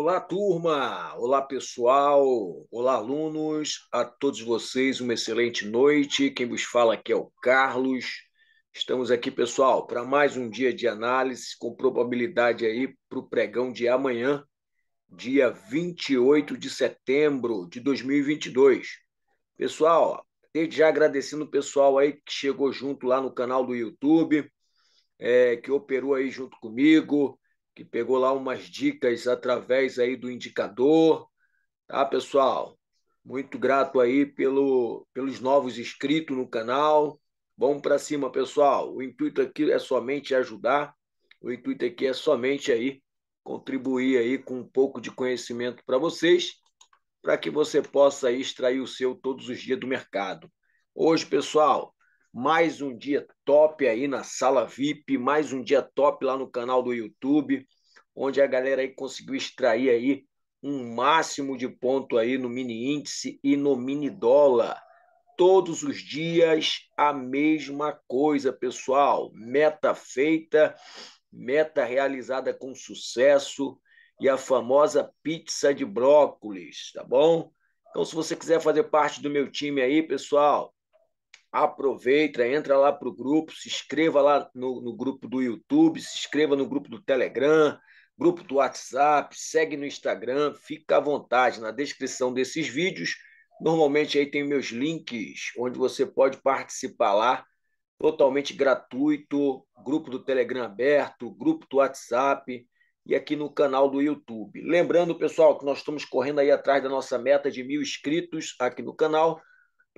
Olá, turma! Olá, pessoal! Olá, alunos! A todos vocês uma excelente noite. Quem vos fala aqui é o Carlos. Estamos aqui, pessoal, para mais um dia de análise com probabilidade aí para o pregão de amanhã, dia 28 de setembro de 2022. Pessoal, desde já agradecendo o pessoal aí que chegou junto lá no canal do YouTube, é, que operou aí junto comigo que pegou lá umas dicas através aí do indicador, tá, pessoal? Muito grato aí pelo, pelos novos inscritos no canal. Vamos para cima, pessoal. O intuito aqui é somente ajudar. O intuito aqui é somente aí contribuir aí com um pouco de conhecimento para vocês, para que você possa extrair o seu todos os dias do mercado. Hoje, pessoal, mais um dia top aí na sala VIP, mais um dia top lá no canal do YouTube, onde a galera aí conseguiu extrair aí um máximo de ponto aí no mini índice e no mini dólar. Todos os dias a mesma coisa, pessoal. Meta feita, meta realizada com sucesso e a famosa pizza de brócolis, tá bom? Então, se você quiser fazer parte do meu time aí, pessoal, aproveita, entra lá para o grupo, se inscreva lá no, no, grupo do YouTube, se inscreva no grupo do Telegram, grupo do WhatsApp, segue no Instagram, fica à vontade. Na descrição desses vídeos, normalmente aí tem meus links, onde você pode participar lá, totalmente gratuito, grupo do Telegram aberto, grupo do WhatsApp e aqui no canal do YouTube. Lembrando, pessoal, que nós estamos correndo aí atrás da nossa meta de mil inscritos aqui no canal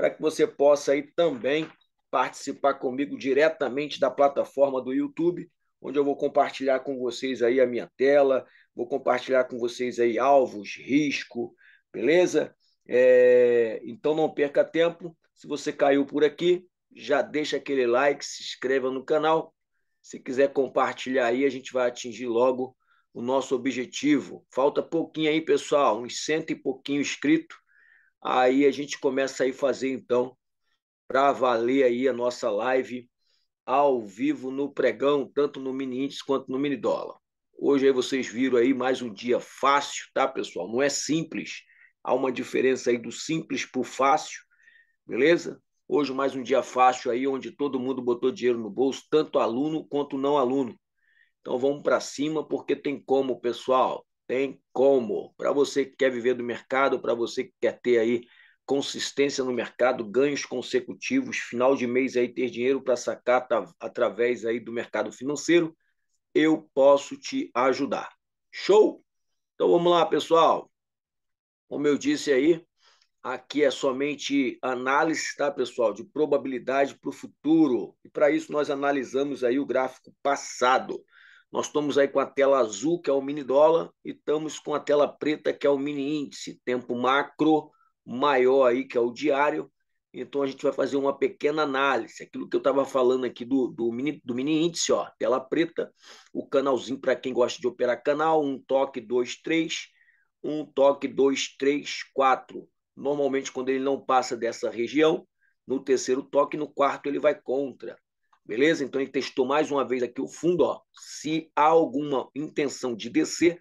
para que você possa aí também participar comigo diretamente da plataforma do YouTube, onde eu vou compartilhar com vocês aí a minha tela, vou compartilhar com vocês aí alvos, risco, beleza? É, então não perca tempo. Se você caiu por aqui, já deixa aquele like, se inscreva no canal. Se quiser compartilhar aí, a gente vai atingir logo o nosso objetivo. Falta pouquinho aí, pessoal, uns cento e pouquinho inscrito. Aí a gente começa aí fazer então para valer aí a nossa live ao vivo no pregão, tanto no mini índice quanto no mini dólar. Hoje aí vocês viram aí mais um dia fácil, tá, pessoal? Não é simples. Há uma diferença aí do simples para o fácil, beleza? Hoje mais um dia fácil aí, onde todo mundo botou dinheiro no bolso, tanto aluno quanto não aluno. Então vamos para cima, porque tem como, pessoal tem como. Para você que quer viver do mercado, para você que quer ter aí consistência no mercado, ganhos consecutivos, final de mês aí ter dinheiro para sacar tá, através aí do mercado financeiro, eu posso te ajudar. Show? Então vamos lá, pessoal. Como eu disse aí, aqui é somente análise, tá, pessoal, de probabilidade para o futuro. E para isso nós analisamos aí o gráfico passado. Nós estamos aí com a tela azul, que é o mini dólar, e estamos com a tela preta, que é o mini índice, tempo macro maior aí, que é o diário. Então a gente vai fazer uma pequena análise, aquilo que eu estava falando aqui do, do, mini, do mini índice, ó, tela preta, o canalzinho para quem gosta de operar canal, um toque, dois, três, um toque, dois, três, quatro. Normalmente quando ele não passa dessa região, no terceiro toque, no quarto ele vai contra. Beleza? Então ele testou mais uma vez aqui o fundo, ó. Se há alguma intenção de descer,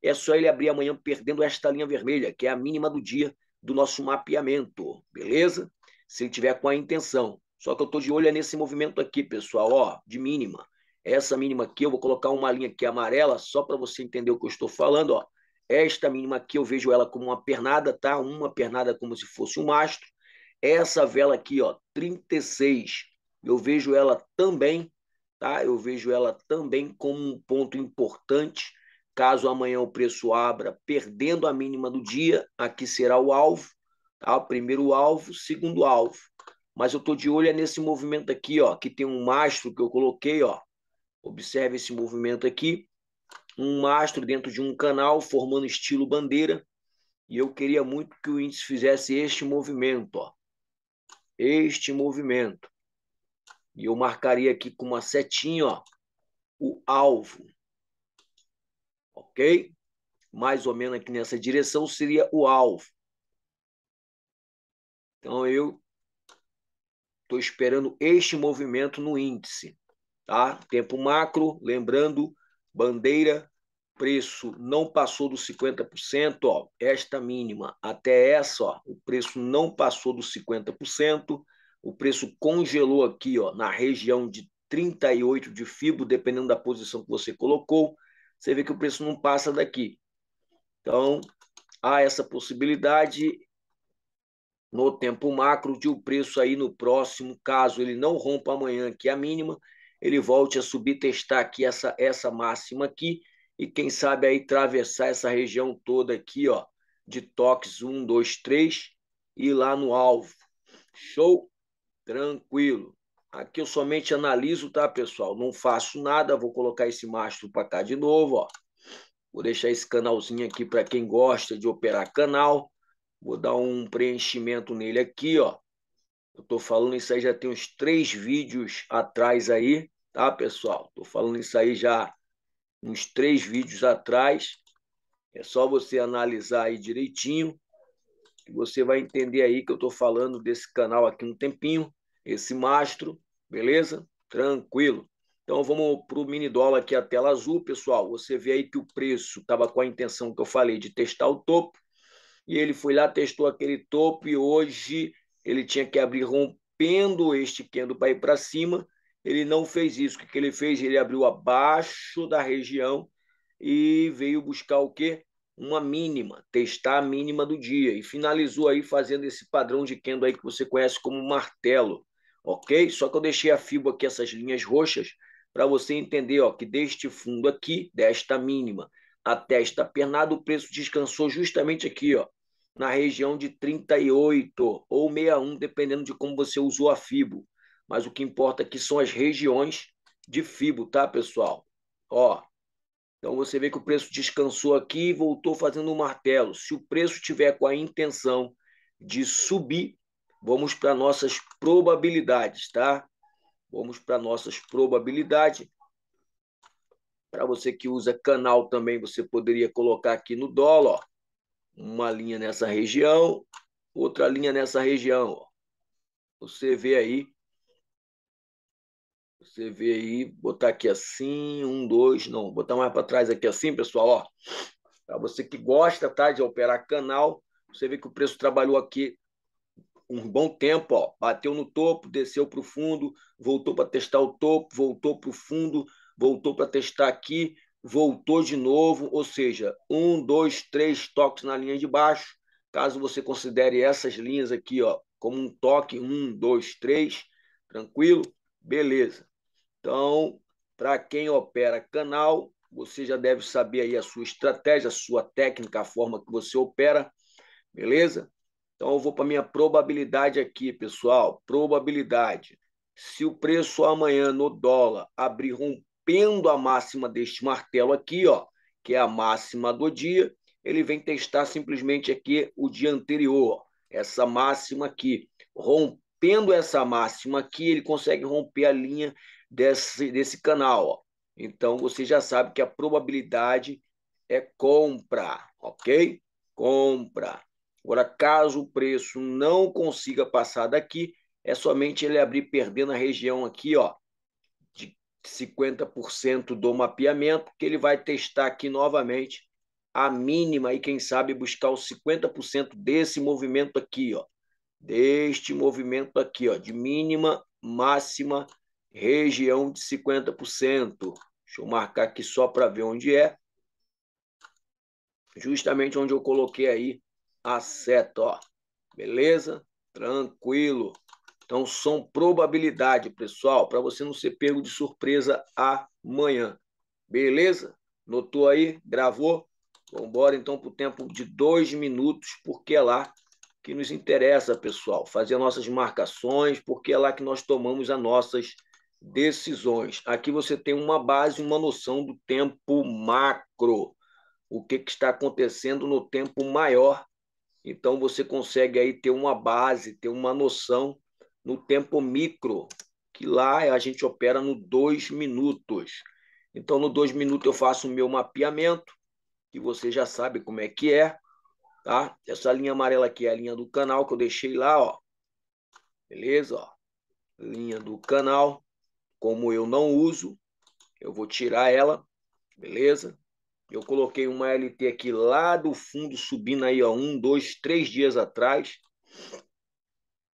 é só ele abrir amanhã perdendo esta linha vermelha, que é a mínima do dia do nosso mapeamento, beleza? Se ele tiver com a intenção. Só que eu tô de olho é nesse movimento aqui, pessoal, ó, de mínima. Essa mínima aqui, eu vou colocar uma linha aqui amarela só para você entender o que eu estou falando, ó. Esta mínima aqui eu vejo ela como uma pernada, tá? Uma pernada como se fosse um mastro. Essa vela aqui, ó, 36 eu vejo ela também, tá? Eu vejo ela também como um ponto importante. Caso amanhã o preço abra perdendo a mínima do dia, aqui será o alvo, tá? Primeiro alvo, segundo alvo. Mas eu tô de olho é nesse movimento aqui, ó, que tem um mastro que eu coloquei, ó. Observe esse movimento aqui, um mastro dentro de um canal formando estilo bandeira, e eu queria muito que o índice fizesse este movimento, ó. Este movimento. E eu marcaria aqui com uma setinha, ó, o alvo. Ok? Mais ou menos aqui nessa direção seria o alvo. Então eu estou esperando este movimento no índice. Tá? Tempo macro, lembrando, bandeira, preço não passou dos 50%, ó, esta mínima até essa, ó, o preço não passou dos 50%, o preço congelou aqui, ó, na região de 38 de FIBO, dependendo da posição que você colocou. Você vê que o preço não passa daqui. Então, há essa possibilidade no tempo macro de o preço aí no próximo caso ele não rompa amanhã que é a mínima, ele volte a subir, testar aqui essa essa máxima aqui e quem sabe aí atravessar essa região toda aqui, ó, de toques 1, 2, 3 e lá no alvo. Show? Tranquilo. Aqui eu somente analiso, tá, pessoal? Não faço nada, vou colocar esse mastro para cá de novo, ó. Vou deixar esse canalzinho aqui para quem gosta de operar canal. Vou dar um preenchimento nele aqui, ó. Eu tô falando isso aí já tem uns três vídeos atrás aí, tá, pessoal? Tô falando isso aí já uns três vídeos atrás. É só você analisar aí direitinho, que você vai entender aí que eu tô falando desse canal aqui um tempinho esse mastro, beleza? Tranquilo. Então vamos para o mini dólar aqui, a tela azul, pessoal. Você vê aí que o preço estava com a intenção que eu falei de testar o topo. E ele foi lá, testou aquele topo e hoje ele tinha que abrir rompendo este candle para ir para cima. Ele não fez isso. O que ele fez? Ele abriu abaixo da região e veio buscar o quê? Uma mínima, testar a mínima do dia. E finalizou aí fazendo esse padrão de candle aí que você conhece como martelo ok? Só que eu deixei a fibra aqui, essas linhas roxas, para você entender ó, que deste fundo aqui, desta mínima até esta pernada, o preço descansou justamente aqui, ó, na região de 38 ou 61, dependendo de como você usou a FIBO. Mas o que importa aqui são as regiões de FIBO, tá, pessoal? Ó, então você vê que o preço descansou aqui e voltou fazendo um martelo. Se o preço tiver com a intenção de subir, Vamos para nossas probabilidades, tá? Vamos para nossas probabilidades. Para você que usa canal também, você poderia colocar aqui no dólar, ó, uma linha nessa região, outra linha nessa região. Ó. Você vê aí, você vê aí, botar aqui assim, um, dois, não, botar mais para trás aqui assim, pessoal, ó. Para você que gosta, tá, de operar canal, você vê que o preço trabalhou aqui um bom tempo, ó, bateu no topo, desceu para o fundo, voltou para testar o topo, voltou para o fundo, voltou para testar aqui, voltou de novo, ou seja, um, dois, três toques na linha de baixo. Caso você considere essas linhas aqui, ó, como um toque, um, dois, três, tranquilo, beleza. Então, para quem opera canal, você já deve saber aí a sua estratégia, a sua técnica, a forma que você opera, beleza? Então eu vou para minha probabilidade aqui, pessoal. Probabilidade. Se o preço amanhã no dólar abrir rompendo a máxima deste martelo aqui, ó, que é a máxima do dia, ele vem testar simplesmente aqui o dia anterior, essa máxima aqui. Rompendo essa máxima aqui, ele consegue romper a linha desse, desse canal. Ó. Então, você já sabe que a probabilidade é compra, ok? Compra. Agora, caso o preço não consiga passar daqui, é somente ele abrir perdendo a região aqui, ó, de 50% do mapeamento, que ele vai testar aqui novamente a mínima e quem sabe buscar os 50% desse movimento aqui, ó, deste movimento aqui, ó, de mínima, máxima, região de 50%. Deixa eu marcar aqui só para ver onde é. Justamente onde eu coloquei aí acerta, tá ó. Beleza? Tranquilo. Então, são probabilidade, pessoal, para você não ser pego de surpresa amanhã. Beleza? Notou aí? Gravou? Vamos embora, então, para o tempo de dois minutos, porque é lá que nos interessa, pessoal, fazer nossas marcações, porque é lá que nós tomamos as nossas decisões. Aqui você tem uma base, uma noção do tempo macro. O que, que está acontecendo no tempo maior então você consegue aí ter uma base, ter uma noção no tempo micro, que lá a gente opera no dois minutos. Então no dois minutos eu faço o meu mapeamento, que você já sabe como é que é, tá? Essa linha amarela aqui é a linha do canal que eu deixei lá, ó. Beleza, ó. Linha do canal, como eu não uso, eu vou tirar ela, beleza? Eu coloquei uma LT aqui lá do fundo, subindo aí, ó, um, dois, três dias atrás.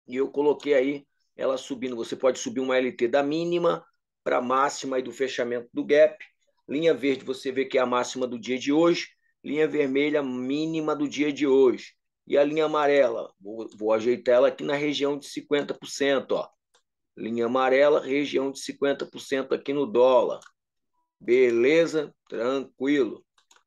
E eu coloquei aí ela subindo. Você pode subir uma LT da mínima para a máxima aí do fechamento do gap. Linha verde você vê que é a máxima do dia de hoje. Linha vermelha, mínima do dia de hoje. E a linha amarela, vou, vou ajeitar ela aqui na região de 50%, ó. Linha amarela, região de 50% aqui no dólar. Beleza? Tranquilo.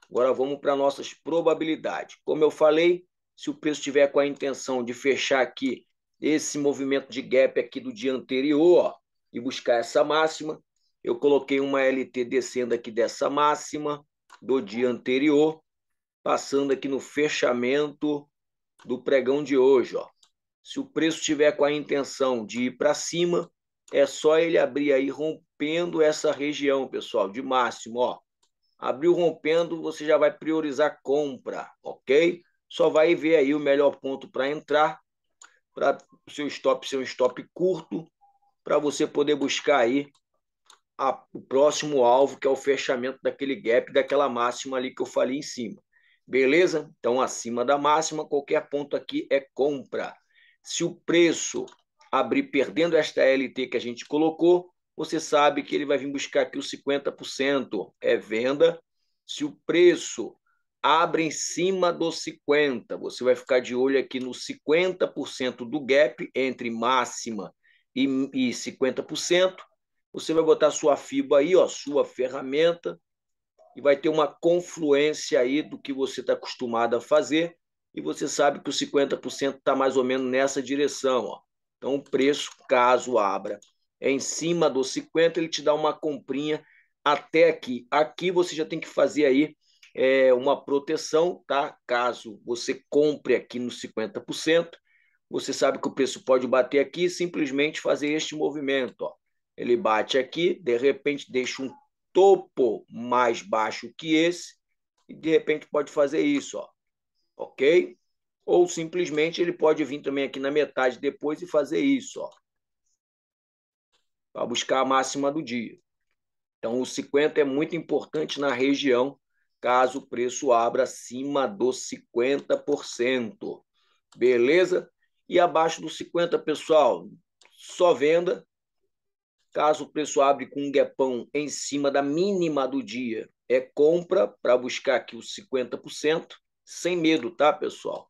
Agora vamos para nossas probabilidades. Como eu falei, se o preço tiver com a intenção de fechar aqui esse movimento de gap aqui do dia anterior ó, e buscar essa máxima, eu coloquei uma LT descendo aqui dessa máxima do dia anterior, passando aqui no fechamento do pregão de hoje. Ó. Se o preço tiver com a intenção de ir para cima, é só ele abrir aí rompendo essa região, pessoal, de máximo, ó. Abriu rompendo, você já vai priorizar compra, ok? Só vai ver aí o melhor ponto para entrar, para o seu stop ser um stop curto, para você poder buscar aí a, o próximo alvo, que é o fechamento daquele gap, daquela máxima ali que eu falei em cima. Beleza? Então, acima da máxima, qualquer ponto aqui é compra. Se o preço abrir perdendo esta LT que a gente colocou, você sabe que ele vai vir buscar aqui os 50%. É venda. Se o preço abre em cima dos 50, você vai ficar de olho aqui no 50% do gap entre máxima e, e 50%. Você vai botar sua FIBA aí, ó, sua ferramenta, e vai ter uma confluência aí do que você está acostumado a fazer. E você sabe que o 50% está mais ou menos nessa direção. Ó. Então, o preço, caso abra é em cima dos 50, ele te dá uma comprinha até aqui. Aqui você já tem que fazer aí é, uma proteção, tá? Caso você compre aqui nos 50%, você sabe que o preço pode bater aqui, simplesmente fazer este movimento, ó. Ele bate aqui, de repente deixa um topo mais baixo que esse, e de repente pode fazer isso, ó. ok? Ou simplesmente ele pode vir também aqui na metade depois e fazer isso, ó para buscar a máxima do dia. Então, o 50 é muito importante na região, caso o preço abra acima dos 50%. Beleza? E abaixo dos 50, pessoal, só venda. Caso o preço abre com um guepão em cima da mínima do dia, é compra para buscar aqui os 50%, sem medo, tá, pessoal?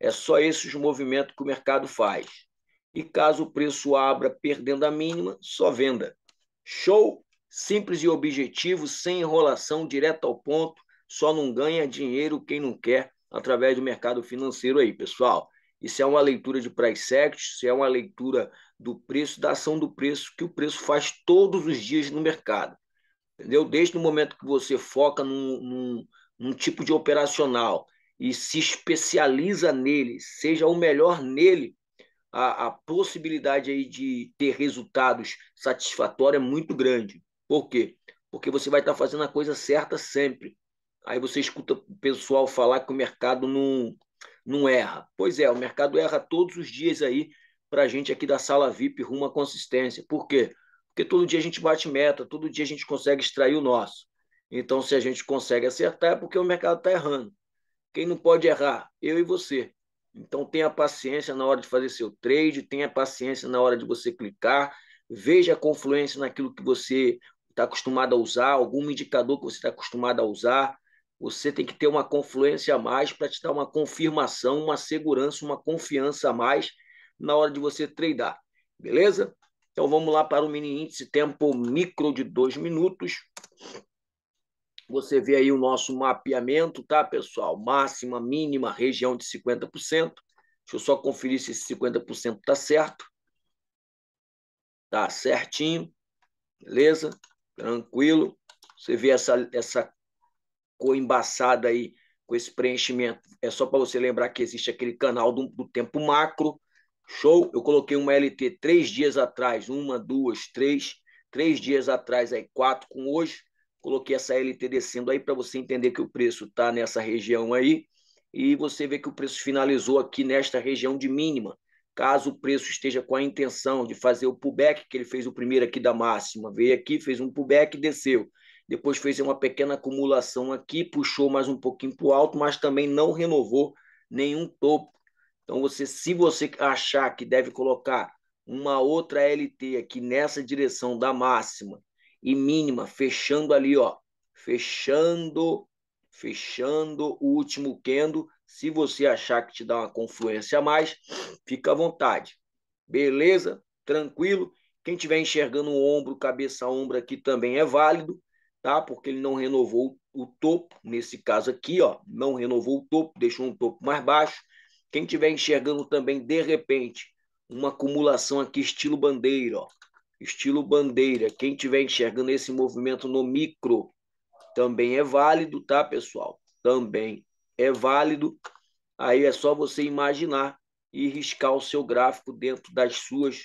É só esses movimentos que o mercado faz e caso o preço abra perdendo a mínima, só venda. Show? Simples e objetivo, sem enrolação, direto ao ponto. Só não ganha dinheiro quem não quer através do mercado financeiro aí, pessoal. Isso é uma leitura de price act, isso é uma leitura do preço, da ação do preço, que o preço faz todos os dias no mercado. Entendeu? Desde o momento que você foca num, num, num tipo de operacional e se especializa nele, seja o melhor nele, a, a possibilidade aí de ter resultados satisfatórios é muito grande. Por quê? Porque você vai estar tá fazendo a coisa certa sempre. Aí você escuta o pessoal falar que o mercado não, não erra. Pois é, o mercado erra todos os dias aí para a gente aqui da sala VIP rumo à consistência. Por quê? Porque todo dia a gente bate meta, todo dia a gente consegue extrair o nosso. Então, se a gente consegue acertar, é porque o mercado está errando. Quem não pode errar? Eu e você. Então tenha paciência na hora de fazer seu trade, tenha paciência na hora de você clicar, veja a confluência naquilo que você está acostumado a usar, algum indicador que você está acostumado a usar. Você tem que ter uma confluência a mais para te dar uma confirmação, uma segurança, uma confiança a mais na hora de você tradar. Beleza? Então vamos lá para o mini índice tempo micro de dois minutos. Você vê aí o nosso mapeamento, tá, pessoal? Máxima, mínima, região de 50%. Deixa eu só conferir se esse 50% tá certo. Tá certinho. Beleza? Tranquilo. Você vê essa, essa cor embaçada aí com esse preenchimento. É só para você lembrar que existe aquele canal do, do tempo macro. Show? Eu coloquei uma LT três dias atrás. Uma, duas, três. Três dias atrás, aí quatro com hoje Coloquei essa LT descendo aí para você entender que o preço está nessa região aí. E você vê que o preço finalizou aqui nesta região de mínima. Caso o preço esteja com a intenção de fazer o pullback, que ele fez o primeiro aqui da máxima, veio aqui, fez um pullback e desceu. Depois fez uma pequena acumulação aqui, puxou mais um pouquinho para o alto, mas também não renovou nenhum topo. Então, você, se você achar que deve colocar uma outra LT aqui nessa direção da máxima e mínima, fechando ali, ó, fechando, fechando o último quendo. Se você achar que te dá uma confluência a mais, fica à vontade. Beleza? Tranquilo? Quem tiver enxergando o ombro, cabeça ombro aqui também é válido, tá? Porque ele não renovou o topo, nesse caso aqui, ó, não renovou o topo, deixou um topo mais baixo. Quem tiver enxergando também de repente uma acumulação aqui estilo bandeira, ó, estilo bandeira. Quem estiver enxergando esse movimento no micro, também é válido, tá, pessoal? Também é válido. Aí é só você imaginar e riscar o seu gráfico dentro das suas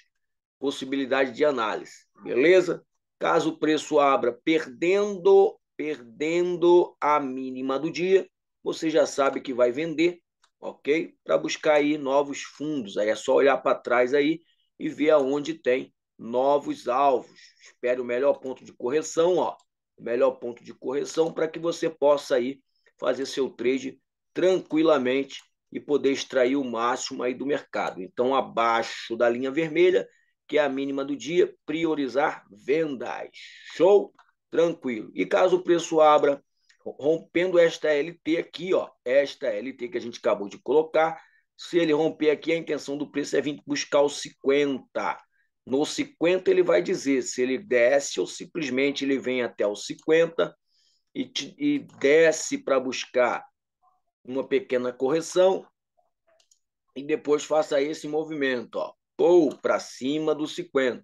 possibilidades de análise, beleza? Caso o preço abra perdendo, perdendo a mínima do dia, você já sabe que vai vender, ok? Para buscar aí novos fundos. Aí é só olhar para trás aí e ver aonde tem novos alvos. Espere o melhor ponto de correção, ó, melhor ponto de correção para que você possa aí fazer seu trade tranquilamente e poder extrair o máximo aí do mercado. Então, abaixo da linha vermelha, que é a mínima do dia, priorizar vendas. Show? Tranquilo. E caso o preço abra rompendo esta LT aqui, ó, esta LT que a gente acabou de colocar, se ele romper aqui, a intenção do preço é vir buscar os 50. No 50 ele vai dizer se ele desce ou simplesmente ele vem até o 50 e, e desce para buscar uma pequena correção e depois faça esse movimento, ó, para cima do 50.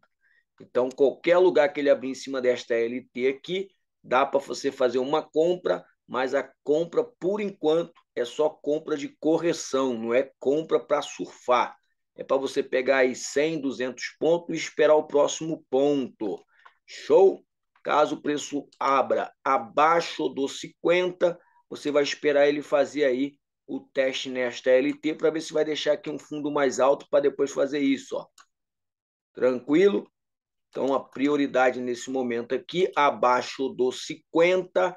Então, qualquer lugar que ele abrir em cima desta LT aqui, dá para você fazer uma compra, mas a compra, por enquanto, é só compra de correção, não é compra para surfar é para você pegar aí 100, 200 pontos e esperar o próximo ponto. Show? Caso o preço abra abaixo dos 50, você vai esperar ele fazer aí o teste nesta LT para ver se vai deixar aqui um fundo mais alto para depois fazer isso, ó. Tranquilo? Então a prioridade nesse momento aqui abaixo dos 50,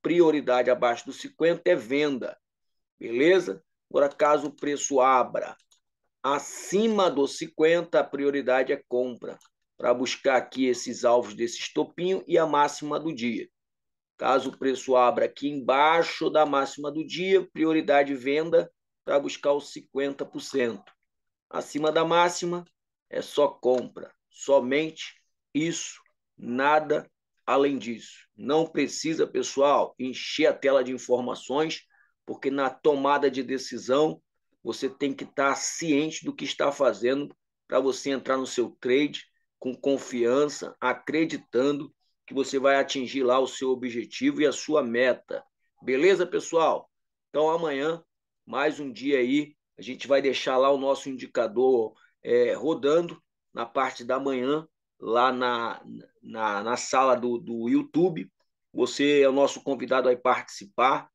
prioridade abaixo dos 50 é venda. Beleza? Agora caso o preço abra Acima dos 50, a prioridade é compra, para buscar aqui esses alvos desse estopinho e a máxima do dia. Caso o preço abra aqui embaixo da máxima do dia, prioridade venda para buscar os 50%. Acima da máxima é só compra, somente isso, nada além disso. Não precisa, pessoal, encher a tela de informações, porque na tomada de decisão você tem que estar ciente do que está fazendo para você entrar no seu trade com confiança, acreditando que você vai atingir lá o seu objetivo e a sua meta. Beleza, pessoal? Então amanhã, mais um dia aí, a gente vai deixar lá o nosso indicador é, rodando na parte da manhã, lá na, na, na sala do, do YouTube. Você é o nosso convidado a participar,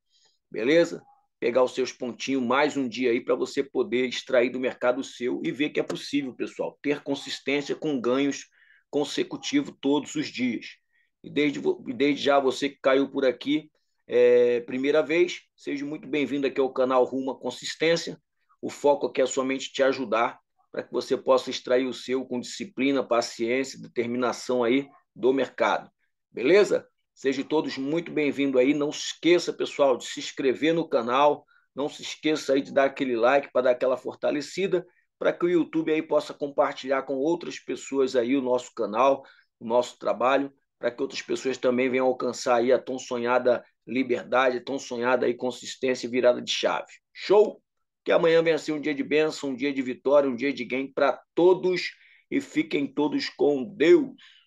beleza? pegar os seus pontinhos mais um dia aí para você poder extrair do mercado seu e ver que é possível, pessoal, ter consistência com ganhos consecutivos todos os dias. E desde, desde já você que caiu por aqui é, primeira vez, seja muito bem-vindo aqui ao canal Rumo à Consistência. O foco aqui é somente te ajudar para que você possa extrair o seu com disciplina, paciência, determinação aí do mercado. Beleza? Sejam todos muito bem-vindos aí. Não se esqueça, pessoal, de se inscrever no canal. Não se esqueça aí de dar aquele like para dar aquela fortalecida, para que o YouTube aí possa compartilhar com outras pessoas aí o nosso canal, o nosso trabalho, para que outras pessoas também venham alcançar aí a tão sonhada liberdade, a tão sonhada aí consistência e virada de chave. Show? Que amanhã venha ser um dia de bênção, um dia de vitória, um dia de gain para todos e fiquem todos com Deus.